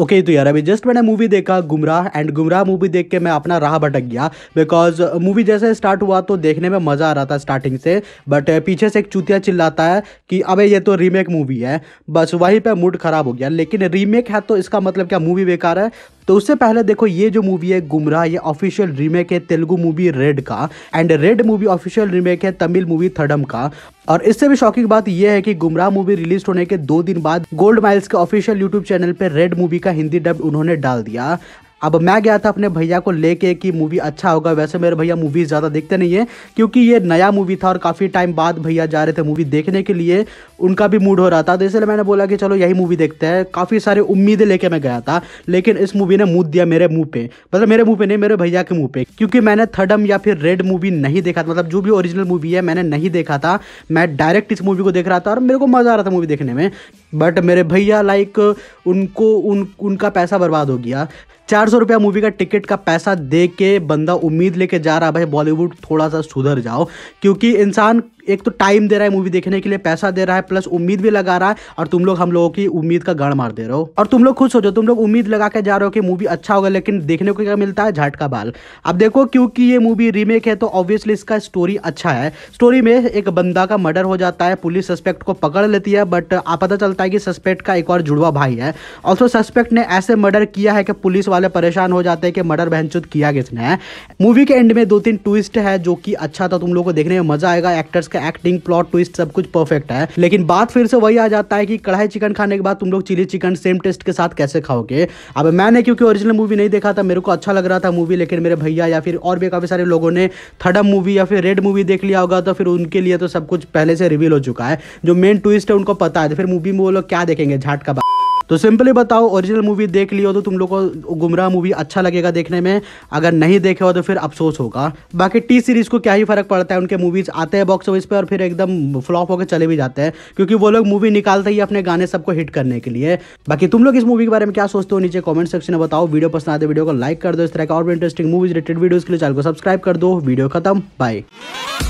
okay okay, तो यार अभी जस्ट मैंने मूवी देखा गुमराह एंड गुमराह मूवी देख के मैं अपना राह भटक गया बिकॉज मूवी uh, जैसे स्टार्ट हुआ तो देखने में मज़ा आ रहा था स्टार्टिंग से बट uh, पीछे से एक चूतिया चिल्लाता है कि अबे ये तो रीमेक मूवी है बस वहीं पे मूड ख़राब हो गया लेकिन रीमेक है तो इसका मतलब क्या मूवी बेकार है तो उससे पहले देखो ये जो मूवी है गुमराह ये ऑफिशियल रीमेक है तेलुगु मूवी रेड का and red movie official remake है तमिल मूवी थडम का और इससे भी शॉकिंग बात यह है कि गुमराह मूवी रिलीज होने के दो दिन बाद गोल्ड माइल्स के ऑफिशियल यूट्यूब चैनल पर रेड मूवी का हिंदी डब उन्होंने डाल दिया अब मैं गया था अपने भैया को लेके कि मूवी अच्छा होगा वैसे मेरे भैया मूवी ज़्यादा देखते नहीं है क्योंकि ये नया मूवी था और काफ़ी टाइम बाद भैया जा रहे थे मूवी देखने के लिए उनका भी मूड हो रहा था तो इसलिए मैंने बोला कि चलो यही मूवी देखते हैं काफ़ी सारी उम्मीदें लेके मैं गया था लेकिन इस मूवी ने मुँह दिया मेरे मुँह पे मतलब मेरे मुँह पे नहीं मेरे भैया के मुँह पे क्योंकि मैंने थर्डम या फिर रेड मूवी नहीं देखा था मतलब जो भी ओरिजिनल मूवी है मैंने नहीं देखा था मैं डायरेक्ट इस मूवी को देख रहा था और मेरे को मज़ा आ रहा था मूवी देखने में बट मेरे भैया लाइक उनको उन उनका पैसा बर्बाद हो गया चार सौ रुपया मूवी का टिकट का पैसा दे के बंदा उम्मीद लेके जा रहा भाई बॉलीवुड थोड़ा सा सुधर जाओ क्योंकि इंसान एक तो टाइम दे रहा है मूवी देखने के लिए पैसा दे रहा है प्लस उम्मीद भी लगा रहा है और तुम लोग हम लोगों की उम्मीद का गढ़ मार दे रहे हो और तुम लोग खुश हो जाओ तुम लोग उम्मीद लगा के जा रहे हो कि मूवी अच्छा होगा लेकिन देखने को क्या मिलता है झाट का बाल अब देखो क्योंकि ये मूवी रीमेक है तो ऑब्वियसली इसका स्टोरी अच्छा है स्टोरी में एक बंदा का मर्डर हो जाता है पुलिस सस्पेक्ट को पकड़ लेती है बट पता चलता है कि सस्पेक्ट का एक और जुड़वा भाई है ऑल्सो सस्पेक्ट ने ऐसे मर्डर किया है कि पुलिस वाले परेशान हो जाते हैं कि मर्डर बहन किया किसने मूवी के एंड में दो तीन ट्विस्ट है जो कि अच्छा था तुम लोग को देखने में मजा आएगा एक्टर्स के एक्टिंग प्लॉट ट्विस्ट सब कुछ परफेक्ट है लेकिन बात फिर से वही आ जाता है कि कढ़ाई चिकन खाने के बाद तुम लोग चिली चिकन सेम टेस्ट के साथ कैसे खाओगे अब मैंने क्योंकि ओरिजिनल मूवी नहीं देखा था मेरे को अच्छा लग रहा था मूवी लेकिन मेरे भैया या फिर और भी काफ़ी सारे लोगों ने थर्डम मूवी या फिर रेड मूवी देख लिया होगा तो फिर उनके लिए तो सब कुछ पहले से रिवील हो चुका है जो मेन ट्विस्ट है उनको पता है तो फिर मूवी में वो लोग क्या देखेंगे झाट का तो सिंपली बताओ ओरिजिनल मूवी देख लियो तो तुम लोग को गुमराह मूवी अच्छा लगेगा देखने में अगर नहीं देखे हो तो फिर अफसोस होगा बाकी टी सीरीज को क्या ही फर्क पड़ता है उनके मूवीज आते हैं बॉक्स ऑफिस पे और फिर एकदम फ्लॉप होकर चले भी जाते हैं क्योंकि वो लोग मूवी निकालते ही अपने गाने सबको हिट करने के लिए बाकी तुम लोग इस मूवी के बारे में क्या सोचते हो नीचे कॉमेंट सेक्शन में बताओ वीडियो पसंद आते वीडियो को लाइक कर दो इस तरह का और भी इंटरेस्टिंग मूवीज रिलेटेड वीडियोज के लिए चैनल को सब्सक्राइब कर दो वीडियो खत्म बाय